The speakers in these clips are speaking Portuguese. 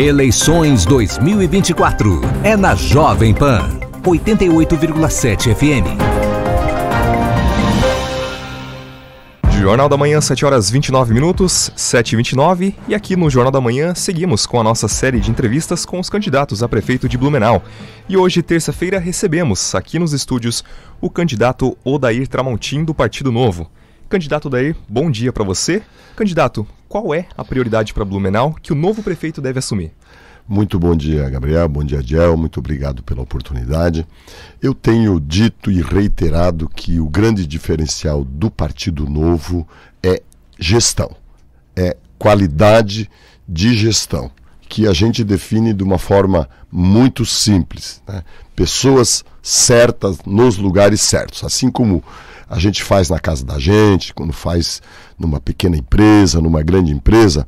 Eleições 2024 é na Jovem Pan 88,7 FM. Jornal da Manhã, 7 horas 29 minutos, 7h29, e aqui no Jornal da Manhã seguimos com a nossa série de entrevistas com os candidatos a prefeito de Blumenau. E hoje, terça-feira, recebemos aqui nos estúdios o candidato Odair Tramontim do Partido Novo. Candidato Odair, bom dia para você. Candidato, qual é a prioridade para Blumenau que o novo prefeito deve assumir? Muito bom dia, Gabriel. Bom dia, Diel. Muito obrigado pela oportunidade. Eu tenho dito e reiterado que o grande diferencial do Partido Novo é gestão, é qualidade de gestão, que a gente define de uma forma muito simples. Né? Pessoas certas nos lugares certos. Assim como a gente faz na casa da gente, quando faz numa pequena empresa, numa grande empresa,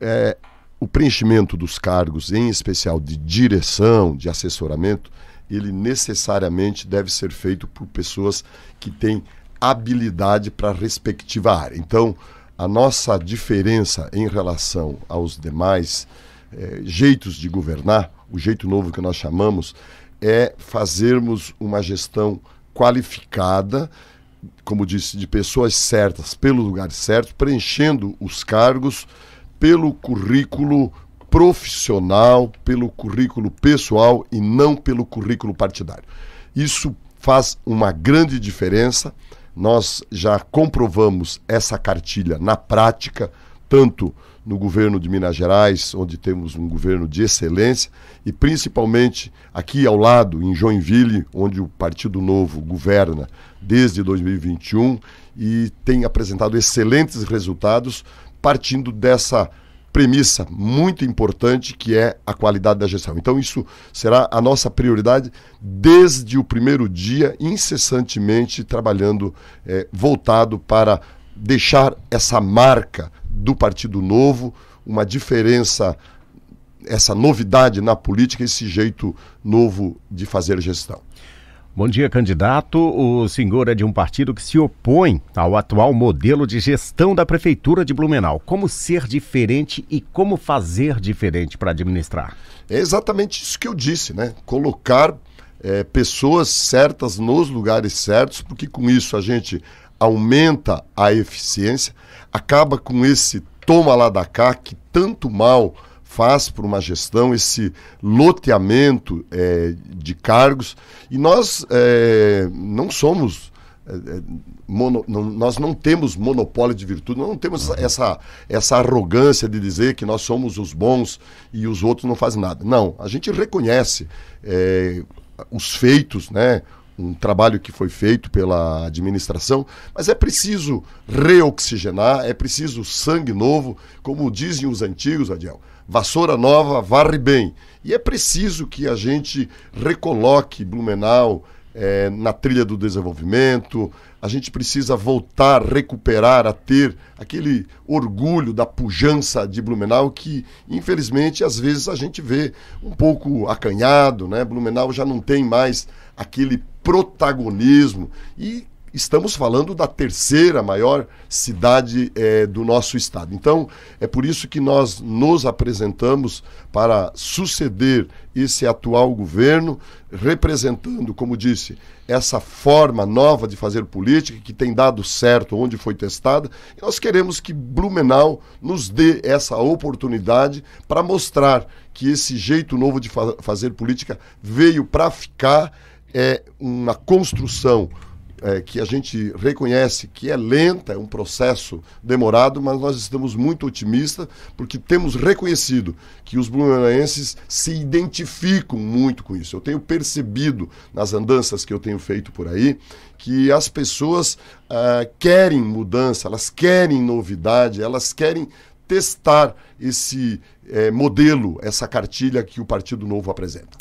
é, o preenchimento dos cargos, em especial de direção, de assessoramento, ele necessariamente deve ser feito por pessoas que têm habilidade para a respectiva área. Então, a nossa diferença em relação aos demais é, jeitos de governar, o jeito novo que nós chamamos, é fazermos uma gestão qualificada como disse, de pessoas certas, pelo lugar certo, preenchendo os cargos pelo currículo profissional, pelo currículo pessoal e não pelo currículo partidário. Isso faz uma grande diferença. Nós já comprovamos essa cartilha na prática, tanto no governo de Minas Gerais, onde temos um governo de excelência, e principalmente aqui ao lado, em Joinville, onde o Partido Novo governa desde 2021 e tem apresentado excelentes resultados partindo dessa premissa muito importante que é a qualidade da gestão. Então, isso será a nossa prioridade desde o primeiro dia, incessantemente trabalhando, eh, voltado para deixar essa marca do Partido Novo, uma diferença, essa novidade na política, esse jeito novo de fazer gestão. Bom dia, candidato. O senhor é de um partido que se opõe ao atual modelo de gestão da Prefeitura de Blumenau. Como ser diferente e como fazer diferente para administrar? É exatamente isso que eu disse, né? Colocar é, pessoas certas nos lugares certos, porque com isso a gente aumenta a eficiência, acaba com esse toma lá da cá que tanto mal faz para uma gestão, esse loteamento é, de cargos. E nós é, não somos. É, é mono, não, nós não temos monopólio de virtude, não temos uhum. essa, essa arrogância de dizer que nós somos os bons e os outros não fazem nada. Não, a gente reconhece é, os feitos, né? um trabalho que foi feito pela administração, mas é preciso reoxigenar, é preciso sangue novo, como dizem os antigos, Adiel. Vassoura nova varre bem. E é preciso que a gente recoloque Blumenau é, na trilha do desenvolvimento, a gente precisa voltar, recuperar, a ter aquele orgulho da pujança de Blumenau que, infelizmente, às vezes a gente vê um pouco acanhado, né? Blumenau já não tem mais aquele protagonismo. E estamos falando da terceira maior cidade é, do nosso estado. Então, é por isso que nós nos apresentamos para suceder esse atual governo, representando, como disse, essa forma nova de fazer política que tem dado certo onde foi testada. E nós queremos que Blumenau nos dê essa oportunidade para mostrar que esse jeito novo de fa fazer política veio para ficar é uma construção é, que a gente reconhece que é lenta, é um processo demorado, mas nós estamos muito otimistas porque temos reconhecido que os blumenauenses se identificam muito com isso. Eu tenho percebido nas andanças que eu tenho feito por aí que as pessoas ah, querem mudança, elas querem novidade, elas querem testar esse eh, modelo, essa cartilha que o Partido Novo apresenta.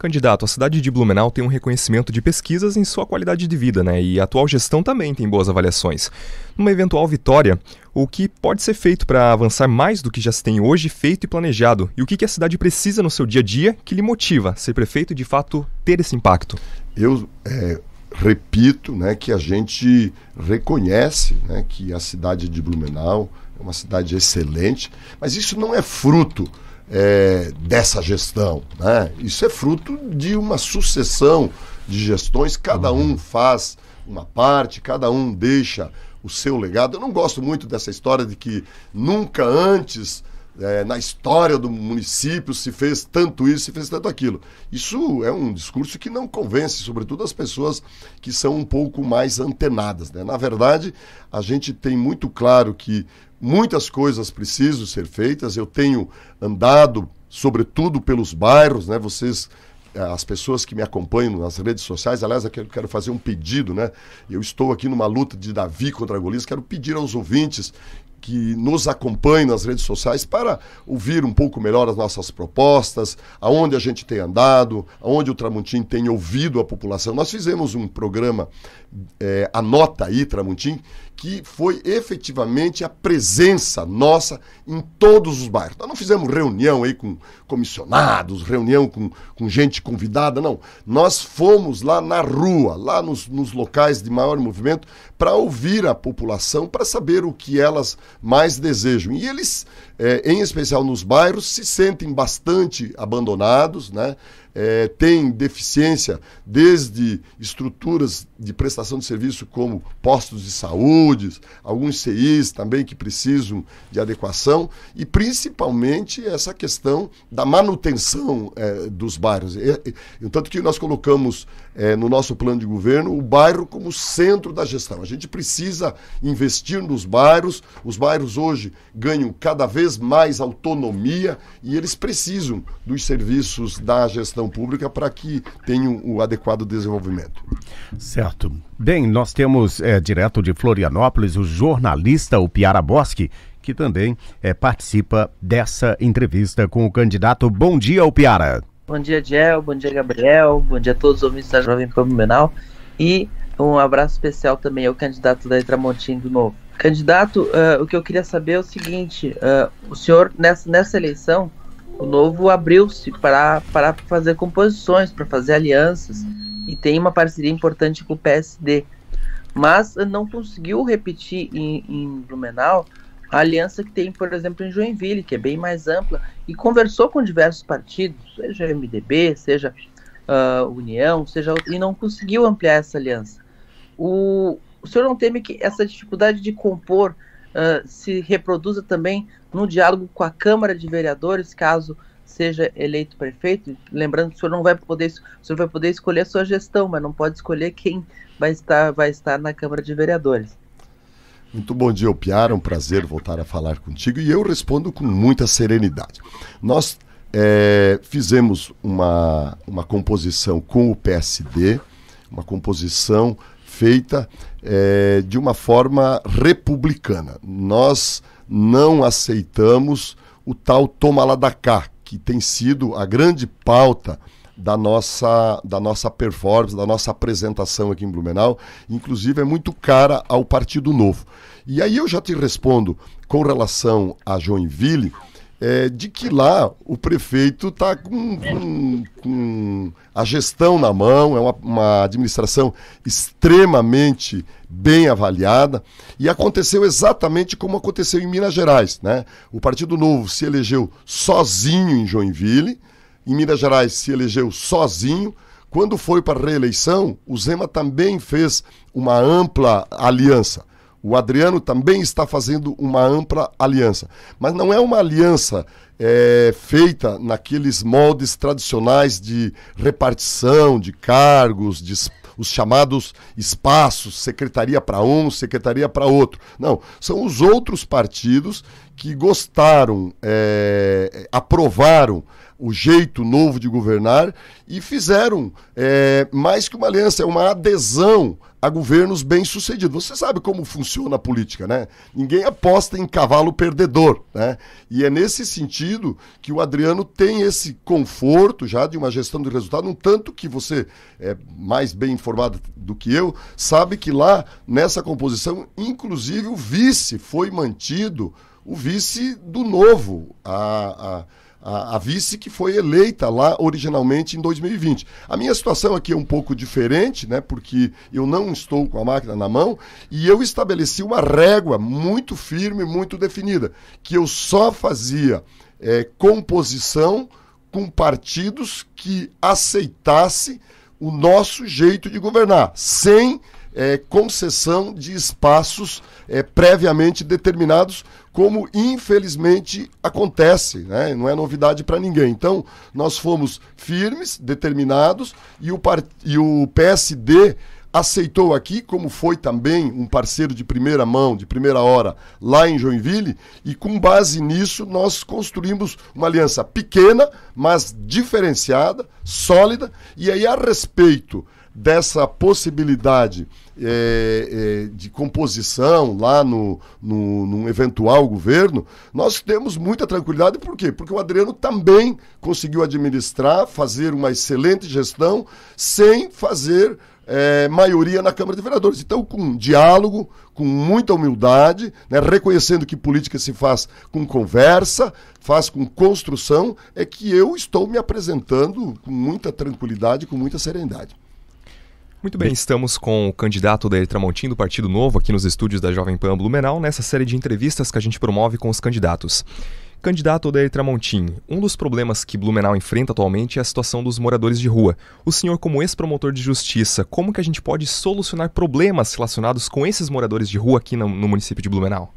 Candidato, a cidade de Blumenau tem um reconhecimento de pesquisas em sua qualidade de vida, né? E a atual gestão também tem boas avaliações. Numa eventual vitória, o que pode ser feito para avançar mais do que já se tem hoje feito e planejado? E o que, que a cidade precisa no seu dia a dia que lhe motiva ser prefeito e de fato ter esse impacto? Eu é, repito né, que a gente reconhece né, que a cidade de Blumenau é uma cidade excelente, mas isso não é fruto é, dessa gestão. Né? Isso é fruto de uma sucessão de gestões, cada uhum. um faz uma parte, cada um deixa o seu legado. Eu não gosto muito dessa história de que nunca antes é, na história do município se fez tanto isso, se fez tanto aquilo. Isso é um discurso que não convence, sobretudo as pessoas que são um pouco mais antenadas. Né? Na verdade, a gente tem muito claro que muitas coisas precisam ser feitas. Eu tenho andado, sobretudo pelos bairros, né? vocês eh, as pessoas que me acompanham nas redes sociais, aliás, eu quero fazer um pedido, né? Eu estou aqui numa luta de Davi contra Golias, quero pedir aos ouvintes que nos acompanhem nas redes sociais para ouvir um pouco melhor as nossas propostas, aonde a gente tem andado, aonde o Tramontim tem ouvido a população. Nós fizemos um programa, é, Anota aí, Tramontim, que foi efetivamente a presença nossa em todos os bairros. Nós não fizemos reunião aí com comissionados, reunião com, com gente convidada, não. Nós fomos lá na rua, lá nos, nos locais de maior movimento, para ouvir a população, para saber o que elas mais desejam. E eles é, em especial nos bairros, se sentem bastante abandonados, né? É, tem deficiência desde estruturas de prestação de serviço como postos de saúde, alguns CIs também que precisam de adequação e principalmente essa questão da manutenção é, dos bairros. É, é, tanto que nós colocamos é, no nosso plano de governo o bairro como centro da gestão. A gente precisa investir nos bairros, os bairros hoje ganham cada vez vez mais autonomia e eles precisam dos serviços da gestão pública para que tenham o adequado desenvolvimento. Certo. Bem, nós temos é, direto de Florianópolis o jornalista o Piara Bosque, que também é, participa dessa entrevista com o candidato. Bom dia, o Piara. Bom dia, Diel. Bom dia, Gabriel. Bom dia a todos os ouvintes da Jovem Pan Menal. E um abraço especial também ao candidato da Tramontim do Novo. Candidato, uh, o que eu queria saber é o seguinte: uh, o senhor, nessa, nessa eleição, o Novo abriu-se para, para fazer composições, para fazer alianças, e tem uma parceria importante com o PSD, mas não conseguiu repetir em, em Blumenau a aliança que tem, por exemplo, em Joinville, que é bem mais ampla, e conversou com diversos partidos, seja MDB, seja uh, União, seja e não conseguiu ampliar essa aliança. O, o senhor não teme que essa dificuldade de compor uh, se reproduza também no diálogo com a Câmara de Vereadores, caso seja eleito prefeito? Lembrando que o senhor não vai poder, o senhor vai poder escolher a sua gestão, mas não pode escolher quem vai estar, vai estar na Câmara de Vereadores. Muito bom dia, Piara. Um prazer voltar a falar contigo e eu respondo com muita serenidade. Nós é, fizemos uma, uma composição com o PSD, uma composição feita é, de uma forma republicana. Nós não aceitamos o tal toma lá da cá, que tem sido a grande pauta da nossa, da nossa performance, da nossa apresentação aqui em Blumenau, inclusive é muito cara ao Partido Novo. E aí eu já te respondo com relação a Joinville, é, de que lá o prefeito está com, com, com, a gestão na mão, é uma, uma, administração extremamente bem avaliada, e aconteceu exatamente como aconteceu em Minas Gerais. Né? O Partido Novo se elegeu sozinho em Joinville, em Minas Gerais se elegeu sozinho. Quando foi para a reeleição, o Zema também fez uma ampla aliança. O Adriano também está fazendo uma ampla aliança. Mas não é uma aliança é, feita naqueles moldes tradicionais de repartição de cargos, de os chamados espaços, secretaria para um, secretaria para outro. Não, são os outros partidos que gostaram, é, aprovaram o jeito novo de governar e fizeram é, mais que uma aliança, é uma adesão a governos bem-sucedidos. Você sabe como funciona a política, né? Ninguém aposta em cavalo perdedor, né? E é nesse sentido que o Adriano tem esse conforto já de uma gestão de resultado, um tanto que você é mais bem informado do que eu, sabe que lá nessa composição, inclusive o vice foi mantido, o vice do novo, a, a a, a, vice que foi eleita lá originalmente em 2020. A minha situação aqui é um pouco diferente, né, porque eu não estou com a máquina na mão e eu estabeleci uma régua muito firme, muito definida, que eu só fazia é, composição com partidos que aceitasse o nosso jeito de governar, sem é, concessão de espaços é, previamente determinados como infelizmente acontece, né? não é novidade para ninguém. Então, nós fomos firmes, determinados, e o, e o PSD aceitou aqui, como foi também um parceiro de primeira mão, de primeira hora, lá em Joinville, e com base nisso nós construímos uma aliança pequena, mas diferenciada, sólida, e aí a respeito dessa possibilidade é, é, de composição lá no, no, num eventual governo, nós temos muita tranquilidade. Por quê? Porque o Adriano também conseguiu administrar, fazer uma excelente gestão, sem fazer é, maioria na Câmara de Vereadores. Então, com diálogo, com muita humildade, né, reconhecendo que política se faz com conversa, faz com construção, é que eu estou me apresentando com muita tranquilidade, com muita serenidade. Muito bem, estamos com o candidato Dair Tramontim do Partido Novo aqui nos estúdios da Jovem Pan Blumenau nessa série de entrevistas que a gente promove com os candidatos. Candidato Dair Tramontim, um dos problemas que Blumenau enfrenta atualmente é a situação dos moradores de rua. O senhor, como ex-promotor de justiça, como que a gente pode solucionar problemas relacionados com esses moradores de rua aqui no, no município de Blumenau?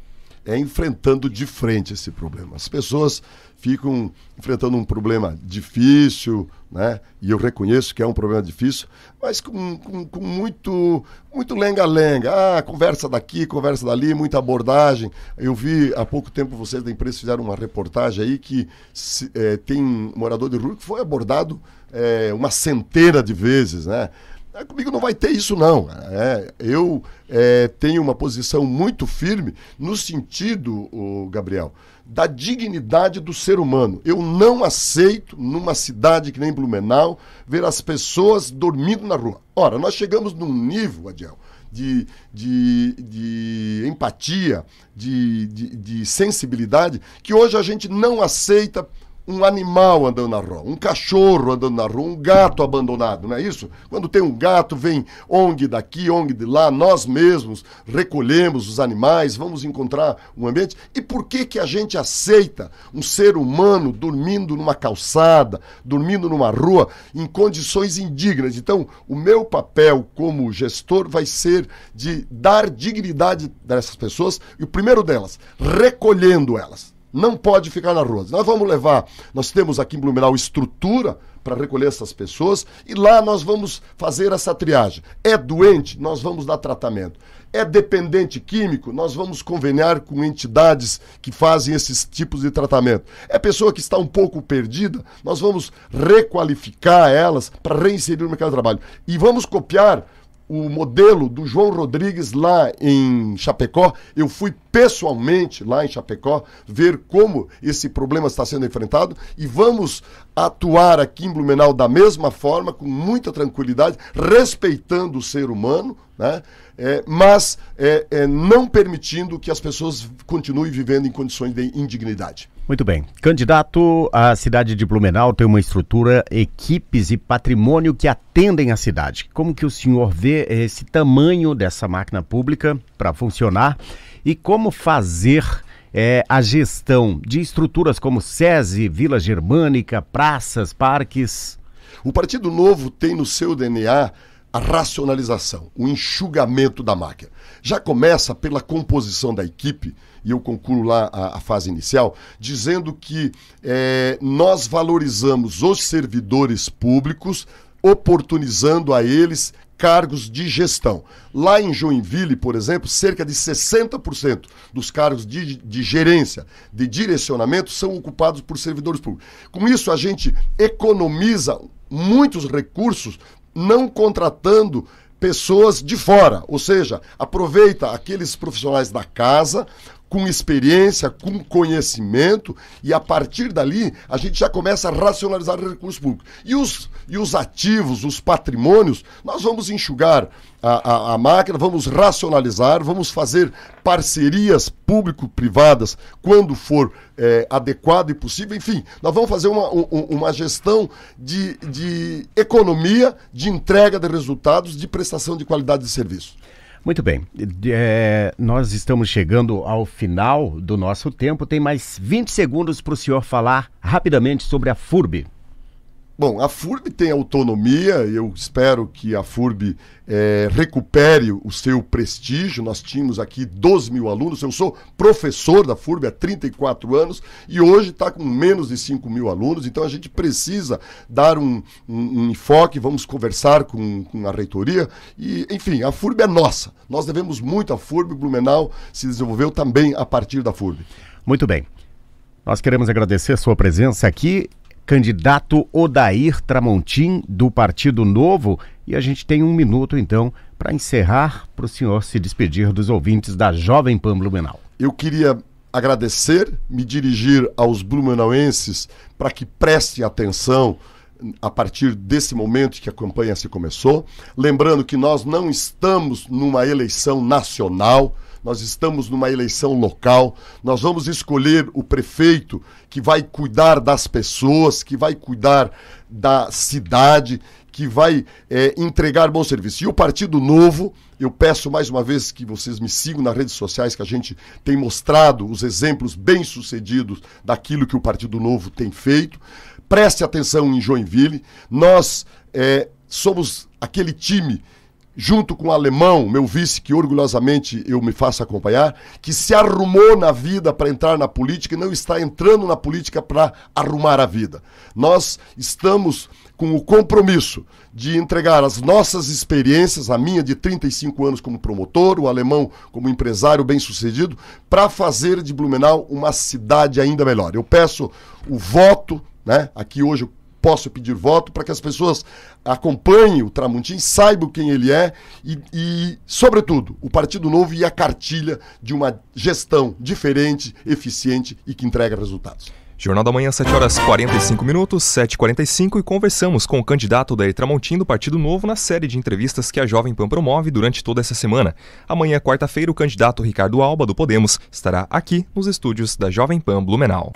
é enfrentando de frente esse problema. As pessoas ficam enfrentando um problema difícil, né? E eu reconheço que é um problema difícil, mas com, com, com muito muito lenga-lenga. Ah, conversa daqui, conversa dali, muita abordagem. Eu vi há pouco tempo vocês da imprensa fizeram uma reportagem aí que se, é, tem um morador de rua que foi abordado é, uma centena de vezes, né? É, comigo não vai ter isso, não. É, eu é, tenho uma posição muito firme no sentido, o Gabriel, da dignidade do ser humano. Eu não aceito, numa cidade que nem Blumenau, ver as pessoas dormindo na rua. Ora, nós chegamos num nível, Adiel, de, de, de empatia, de, de, de sensibilidade, que hoje a gente não aceita um animal andando na rua, um cachorro andando na rua, um gato abandonado, não é isso? Quando tem um gato, vem ONG daqui, ONG de lá, nós mesmos recolhemos os animais, vamos encontrar um ambiente. E por que que a gente aceita um ser humano dormindo numa calçada, dormindo numa rua, em condições indignas? Então, o meu papel como gestor vai ser de dar dignidade dessas pessoas, e o primeiro delas, recolhendo elas não pode ficar na rua. Nós vamos levar, nós temos aqui em Blumenau estrutura para recolher essas pessoas e lá nós vamos fazer essa triagem. É doente, nós vamos dar tratamento. É dependente químico, nós vamos conveniar com entidades que fazem esses tipos de tratamento. É pessoa que está um pouco perdida, nós vamos requalificar elas para reinserir no mercado de trabalho. E vamos copiar o modelo do João Rodrigues lá em Chapecó. Eu fui pessoalmente lá em Chapecó ver como esse problema está sendo enfrentado e vamos atuar aqui em Blumenau da mesma forma, com muita tranquilidade, respeitando o ser humano, né? É, mas é, é, não permitindo que as pessoas continuem vivendo em condições de indignidade. Muito bem. Candidato, a cidade de Blumenau tem uma estrutura, equipes e patrimônio que atendem a cidade. Como que o senhor vê esse tamanho dessa máquina pública para funcionar e como fazer é, a gestão de estruturas como SESI, Vila Germânica, praças, parques? O Partido Novo tem no seu DNA a racionalização, o enxugamento da máquina. Já começa pela composição da equipe, e eu concluo lá a, a fase inicial, dizendo que é, nós valorizamos os servidores públicos, oportunizando a eles cargos de gestão. Lá em Joinville, por exemplo, cerca de 60% dos cargos de, de, gerência, de direcionamento, são ocupados por servidores públicos. Com isso, a gente economiza muitos recursos não contratando pessoas de fora, ou seja, aproveita aqueles profissionais da casa com experiência, com conhecimento, e a partir dali a gente já começa a racionalizar o recurso público. E os, e os ativos, os patrimônios, nós vamos enxugar a, a, a máquina, vamos racionalizar, vamos fazer parcerias público-privadas quando for é, adequado e possível. Enfim, nós vamos fazer uma, uma gestão de, de economia, de entrega de resultados, de prestação de qualidade de serviço. Muito bem. É, nós estamos chegando ao final do nosso tempo. Tem mais 20 segundos para o senhor falar rapidamente sobre a FURB. Bom, a FURB tem autonomia, eu espero que a FURB é, recupere o seu prestígio. Nós tínhamos aqui 12 mil alunos, eu sou professor da FURB há 34 anos e hoje está com menos de 5 mil alunos, então a gente precisa dar um, um, um enfoque, vamos conversar com, com, a reitoria. e Enfim, a FURB é nossa, nós devemos muito à FURB, Blumenau se desenvolveu também a partir da FURB. Muito bem. Nós queremos agradecer a sua presença aqui candidato Odair Tramontim, do Partido Novo. E a gente tem um minuto, então, para encerrar, para o senhor se despedir dos ouvintes da Jovem Pan Blumenau. Eu queria agradecer, me dirigir aos blumenauenses para que prestem atenção a partir desse momento que a campanha se começou. Lembrando que nós não estamos numa eleição nacional, nós estamos numa eleição local, nós vamos escolher o prefeito que vai cuidar das pessoas, que vai cuidar da cidade, que vai é, entregar bom serviço. E o Partido Novo, eu peço mais uma vez que vocês me sigam nas redes sociais, que a gente tem mostrado os exemplos bem-sucedidos daquilo que o Partido Novo tem feito preste atenção em Joinville. Nós é, somos aquele time junto com o alemão, meu vice, que orgulhosamente eu me faço acompanhar, que se arrumou na vida para entrar na política e não está entrando na política para arrumar a vida. Nós estamos com o compromisso de entregar as nossas experiências, a minha de 35 anos como promotor, o alemão como empresário bem-sucedido, para fazer de Blumenau uma cidade ainda melhor. Eu peço o voto né? Aqui hoje eu posso pedir voto para que as pessoas acompanhem o Tramontim, saibam quem ele é e, e, sobretudo, o Partido Novo e a cartilha de uma gestão diferente, eficiente e que entrega resultados. Jornal da Manhã, 7 horas 45 minutos, 7h45, e conversamos com o candidato da Tramontim do Partido Novo na série de entrevistas que a Jovem Pan promove durante toda essa semana. Amanhã, quarta-feira, o candidato Ricardo Alba, do Podemos, estará aqui nos estúdios da Jovem Pan Blumenau.